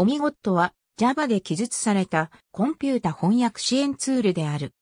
オミゴットは Java で記述されたコンピュータ翻訳支援ツールである。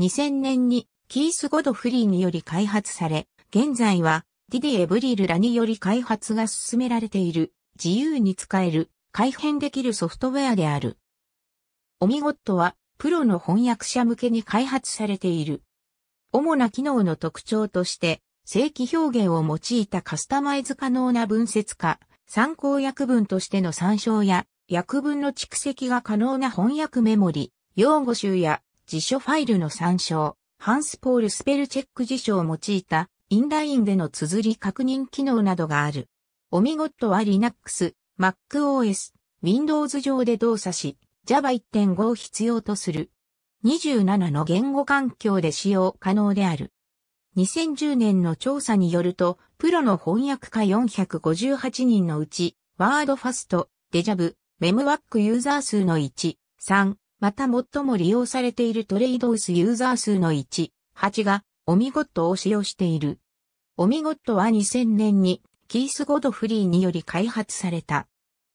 2000年にキース・ゴドフリーにより開発され、現在はディディエ・ブリルらにより開発が進められている自由に使える改変できるソフトウェアである。オミゴットはプロの翻訳者向けに開発されている。主な機能の特徴として正規表現を用いたカスタマイズ可能な文節化、参考訳文としての参照や訳文の蓄積が可能な翻訳メモリ、用語集や辞書ファイルの参照、ハンスポールスペルチェック辞書を用いたインラインでの綴り確認機能などがある。オミゴットは Linux、MacOS、Windows 上で動作し、Java 1.5を必要とする。27の言語環境で使用可能である。2010年の調査によると、プロの翻訳家458人のうち、ワードファスト、デジャブ、メムワックユーザー数の1、3、また最も利用されているトレイドウスユーザー数の1、8が、オミゴットを使用している。オミゴットは2000年に、キース・ゴドフリーにより開発された。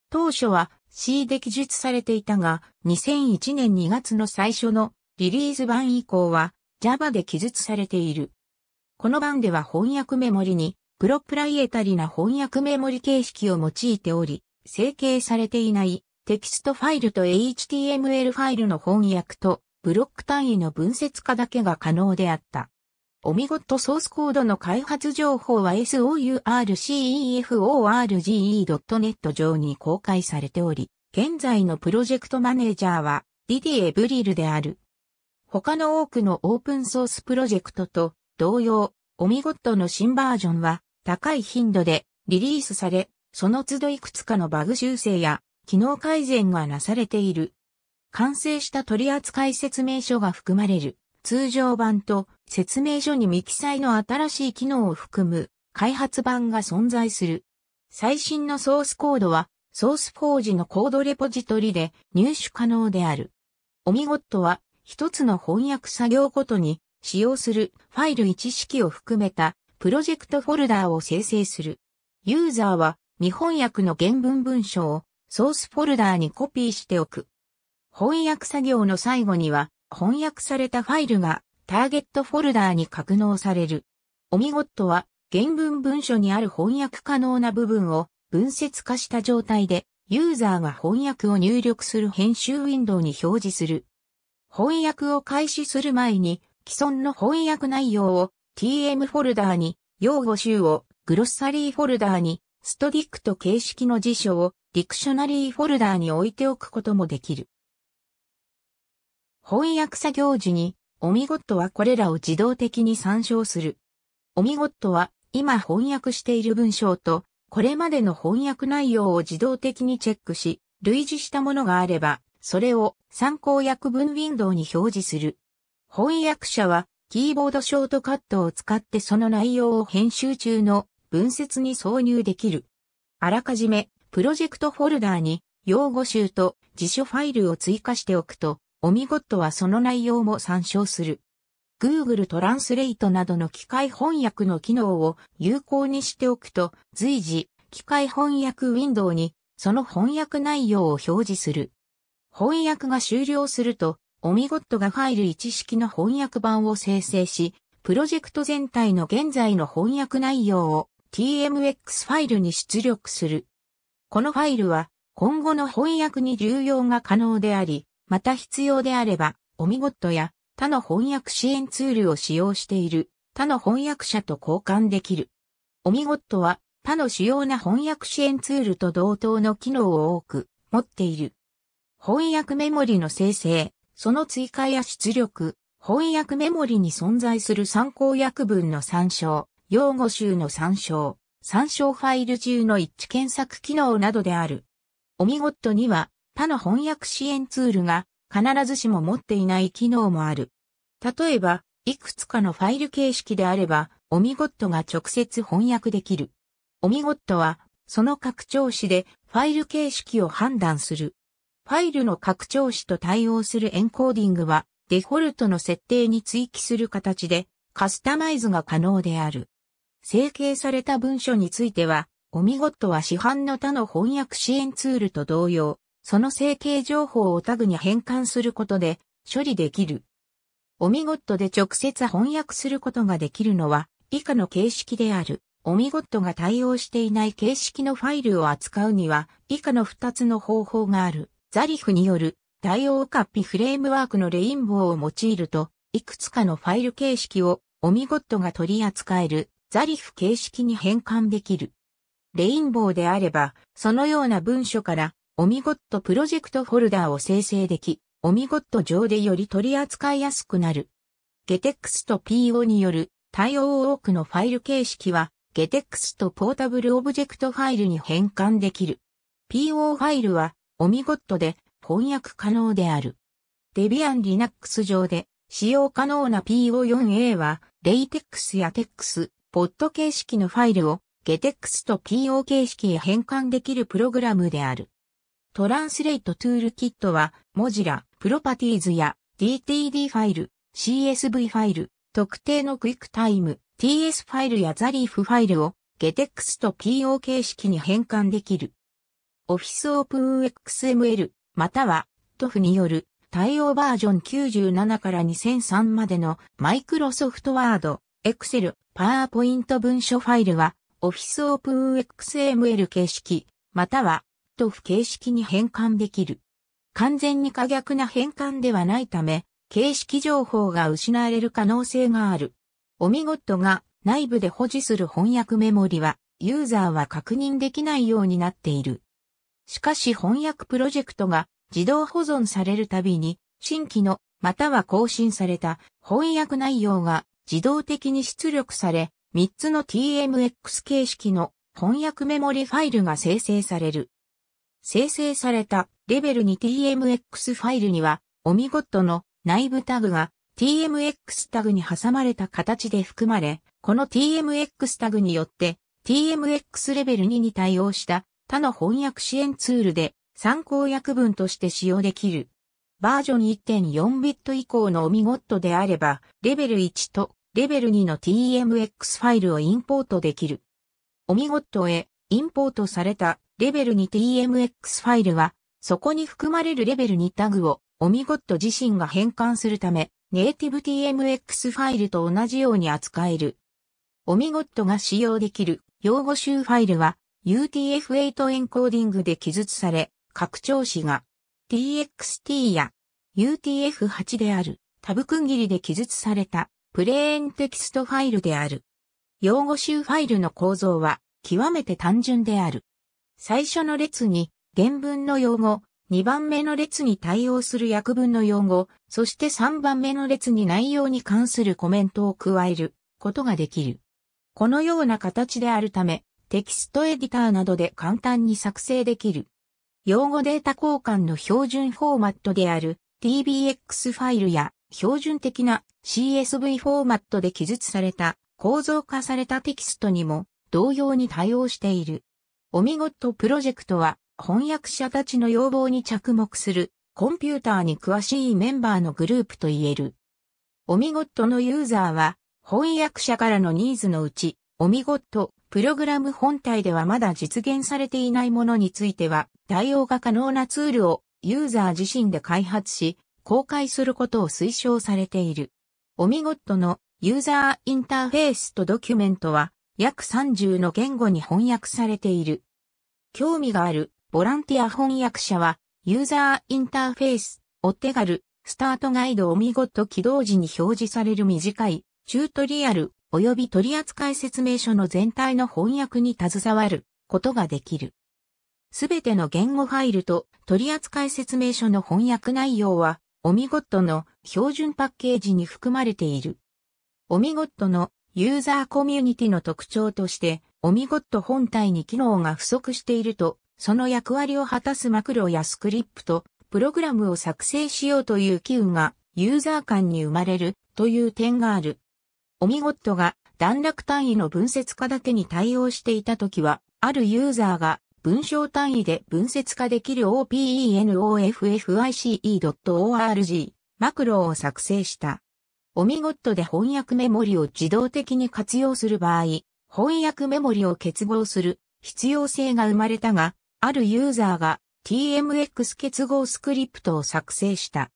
当初は C で記述されていたが、2001年2月の最初のリリース版以降は Java で記述されている。この版では翻訳メモリに、プロプライエタリな翻訳メモリ形式を用いており、成形されていないテキストファイルと HTML ファイルの翻訳とブロック単位の分節化だけが可能であった。お見事ソースコードの開発情報は sourceforge.net 上に公開されており、現在のプロジェクトマネージャーはディディエ・ブリルである。他の多くのオープンソースプロジェクトと同様、オミゴットの新バージョンは高い頻度でリリースされ、その都度いくつかのバグ修正や機能改善がなされている。完成した取扱説明書が含まれる通常版と説明書に未記載の新しい機能を含む開発版が存在する。最新のソースコードはソースフォージのコードレポジトリで入手可能である。オミゴットは一つの翻訳作業ごとに使用するファイル一式を含めたプロジェクトフォルダーを生成する。ユーザーは未翻訳の原文文章をソースフォルダーにコピーしておく。翻訳作業の最後には、翻訳されたファイルがターゲットフォルダーに格納される。オミゴットは原文文書にある翻訳可能な部分を文節化した状態でユーザーが翻訳を入力する編集ウィンドウに表示する。翻訳を開始する前に既存の翻訳内容を TM フォルダーに、用語集をグロッサリーフォルダーに、ストディクト形式の辞書をディクショナリーフォルダーに置いておくこともできる。翻訳作業時に、オミゴットはこれらを自動的に参照する。オミゴットは今翻訳している文章と、これまでの翻訳内容を自動的にチェックし、類似したものがあれば、それを参考訳文ウィンドウに表示する。翻訳者は、キーボードショートカットを使ってその内容を編集中の文節に挿入できる。あらかじめ、プロジェクトフォルダーに、用語集と辞書ファイルを追加しておくと、オミゴットはその内容も参照する。Google トランスレイトなどの機械翻訳の機能を有効にしておくと、随時、機械翻訳ウィンドウに、その翻訳内容を表示する。翻訳が終了すると、オミゴットがファイル一式の翻訳版を生成し、プロジェクト全体の現在の翻訳内容を TMX ファイルに出力する。このファイルは今後の翻訳に流用が可能であり、また必要であれば、オミゴットや他の翻訳支援ツールを使用している他の翻訳者と交換できる。オミゴットは他の主要な翻訳支援ツールと同等の機能を多く持っている。翻訳メモリの生成、その追加や出力、翻訳メモリに存在する参考訳文の参照、用語集の参照、参照ファイル中の一致検索機能などである。オミゴットには他の翻訳支援ツールが必ずしも持っていない機能もある。例えば、いくつかのファイル形式であれば、オミゴットが直接翻訳できる。オミゴットは、その拡張子でファイル形式を判断する。ファイルの拡張子と対応するエンコーディングは、デフォルトの設定に追記する形で、カスタマイズが可能である。整形された文書については、オミゴットは市販の他の翻訳支援ツールと同様、その整形情報をタグに変換することで処理できる。オミゴットで直接翻訳することができるのは以下の形式である。オミゴットが対応していない形式のファイルを扱うには以下の2つの方法がある。ザリフによる対応カッピフレームワークのレインボーを用いると、いくつかのファイル形式をオミゴットが取り扱えるザリフ形式に変換できる。レインボーであれば、そのような文書から、オミゴットプロジェクトフォルダーを生成でき、オミゴット上でより取り扱いやすくなる。ゲテックスと PO による対応多くのファイル形式は、ゲテックスとポータブルオブジェクトファイルに変換できる。PO ファイルは、オミゴットで翻訳可能である。デビアン Linux 上で使用可能な PO4A は、レイテックスやテックス、ポッド形式のファイルを g e t x と PO 形式へ変換できるプログラムである。トランスレイトトゥールキットは、モジラ、プロパティーズや DTD ファイル、CSV ファイル、特定のクイックタイム、TS ファイルやザリーフファイルを g e t x と PO 形式に変換できる。Office OpenXML または TOF による対応バージョン97から2003までのマイクロソフトワード、Excel、PowerPoint 文書ファイルは Office Open XML 形式、または TOF 形式に変換できる。完全に可逆な変換ではないため、形式情報が失われる可能性がある。オミゴットが内部で保持する翻訳メモリは、ユーザーは確認できないようになっている。しかし翻訳プロジェクトが自動保存されるたびに、新規のまたは更新された翻訳内容が自動的に出力され、3つの TMX 形式の翻訳メモリファイルが生成される。生成されたレベル 2TMX ファイルには、オミゴットの内部タグが TMX タグに挟まれた形で含まれ、この TMX タグによって TMX レベル2に対応した他の翻訳支援ツールで参考訳文として使用できる。バージョン1.4ビット以降のオミゴットであれば、レベル1とレベル2の TMX ファイルをインポートできる。オミゴットへインポートされたレベル 2TMX ファイルは、そこに含まれるレベル2タグをオミゴット自身が変換するため、ネイティブ TMX ファイルと同じように扱える。オミゴットが使用できる用語集ファイルは UTF-8 エンコーディングで記述され、拡張子が TXT や UTF-8 であるタブ区切りで記述されたプレーンテキストファイルである。用語集ファイルの構造は極めて単純である。最初の列に原文の用語、2番目の列に対応する訳文の用語、そして3番目の列に内容に関するコメントを加えることができる。このような形であるため、テキストエディターなどで簡単に作成できる。用語データ交換の標準フォーマットである TBX ファイルや標準的な CSV フォーマットで記述された構造化されたテキストにも同様に対応している。オミゴットプロジェクトは翻訳者たちの要望に着目するコンピューターに詳しいメンバーのグループと言える。オミゴットのユーザーは翻訳者からのニーズのうちオミゴットプログラム本体ではまだ実現されていないものについては対応が可能なツールをユーザー自身で開発し公開することを推奨されている。オミゴットのユーザーインターフェースとドキュメントは約30の言語に翻訳されている。興味があるボランティア翻訳者はユーザーインターフェースお手軽スタートガイドお見事起動時に表示される短いチュートリアル及び取扱説明書の全体の翻訳に携わることができる。すべての言語ファイルと取扱説明書の翻訳内容はオミゴットの標準パッケージに含まれている。オミゴットのユーザーコミュニティの特徴として、オミゴット本体に機能が不足していると、その役割を果たすマクロやスクリプト、プログラムを作成しようという機運がユーザー間に生まれるという点がある。オミゴットが段落単位の分節化だけに対応していた時は、あるユーザーが文章単位で分節化できる openoffice.org マクロを作成した。オミゴットで翻訳メモリを自動的に活用する場合、翻訳メモリを結合する必要性が生まれたが、あるユーザーが TMX 結合スクリプトを作成した。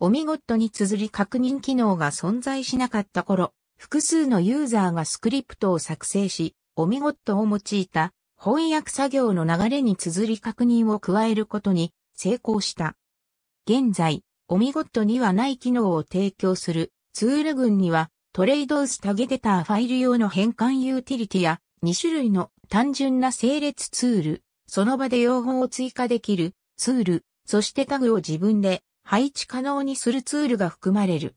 オミゴットに綴り確認機能が存在しなかった頃、複数のユーザーがスクリプトを作成し、オミゴットを用いた翻訳作業の流れに綴り確認を加えることに成功した。現在、オミゴットにはない機能を提供するツール群にはトレードースタゲデターファイル用の変換ユーティリティや2種類の単純な整列ツール、その場で用語を追加できるツール、そしてタグを自分で配置可能にするツールが含まれる。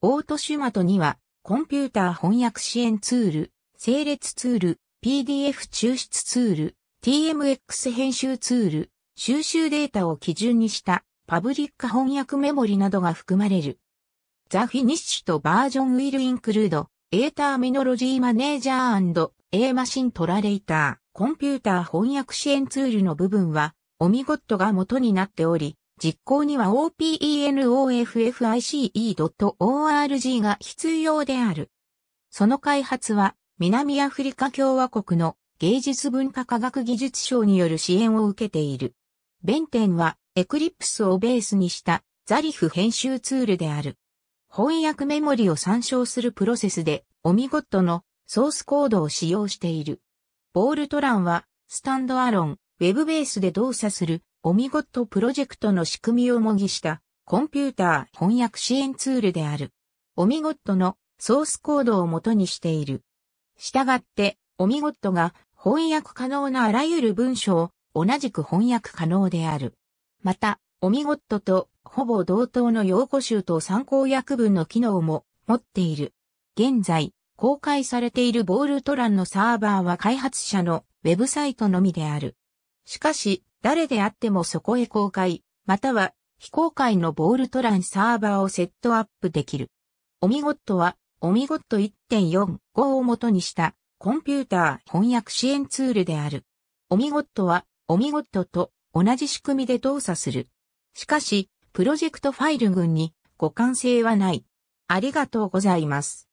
オートシュマトにはコンピューター翻訳支援ツール、整列ツール、PDF 抽出ツール、TMX 編集ツール、収集データを基準にしたパブリック翻訳メモリなどが含まれる。ザ・フィニッシュとバージョン will include A ターミノロジーマネージャー &A マシントラレーター、コンピューター翻訳支援ツールの部分は、オミゴットが元になっており、実行には OpenOFFICE.org が必要である。その開発は南アフリカ共和国の芸術文化科学技術賞による支援を受けている。弁天はエクリプスをベースにしたザリフ編集ツールである。翻訳メモリを参照するプロセスでオミゴットのソースコードを使用している。ボールトランはスタンドアロン、ウェブベースで動作するオミゴットプロジェクトの仕組みを模擬したコンピューター翻訳支援ツールである。オミゴットのソースコードを元にしている。従って、オミゴットが翻訳可能なあらゆる文章を同じく翻訳可能である。また、オミゴットとほぼ同等の用語集と参考訳文の機能も持っている。現在、公開されているボールトランのサーバーは開発者のウェブサイトのみである。しかし、誰であってもそこへ公開、または非公開のボールトランサーバーをセットアップできる。オミゴットはオミゴット1.45を元にしたコンピューター翻訳支援ツールである。オミゴットはオミゴットと同じ仕組みで動作する。しかし、プロジェクトファイル群に互換性はない。ありがとうございます。